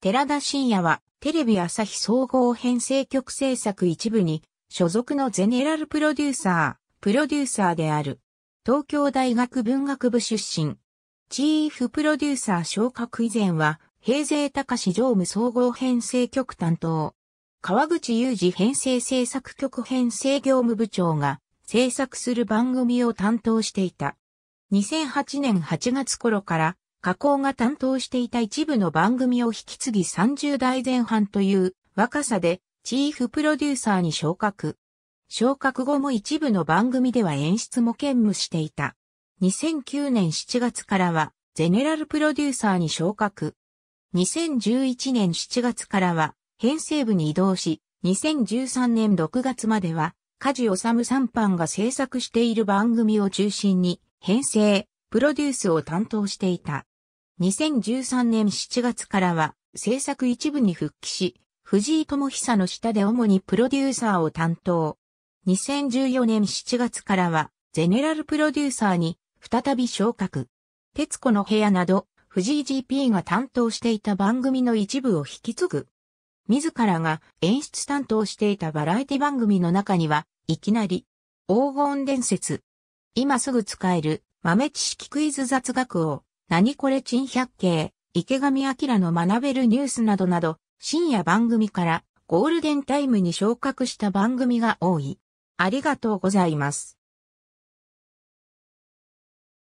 寺田信也は、テレビ朝日総合編成局制作一部に、所属のゼネラルプロデューサー、プロデューサーである。東京大学文学部出身。チーフプロデューサー昇格以前は、平成隆史常務総合編成局担当。川口雄二編成制作局編成業務部長が制作する番組を担当していた。2008年8月頃から加工が担当していた一部の番組を引き継ぎ30代前半という若さでチーフプロデューサーに昇格。昇格後も一部の番組では演出も兼務していた。2009年7月からはゼネラルプロデューサーに昇格。2011年7月からは編成部に移動し、2013年6月までは、サ治3班が制作している番組を中心に、編成、プロデュースを担当していた。2013年7月からは制作一部に復帰し、藤井智久の下で主にプロデューサーを担当。2014年7月からは、ゼネラルプロデューサーに再び昇格。徹子の部屋など、藤井 GP が担当していた番組の一部を引き継ぐ。自らが演出担当していたバラエティ番組の中には、いきなり、黄金伝説。今すぐ使える豆知識クイズ雑学を。何これ珍百景、池上明の学べるニュースなどなど、深夜番組からゴールデンタイムに昇格した番組が多い。ありがとうございます。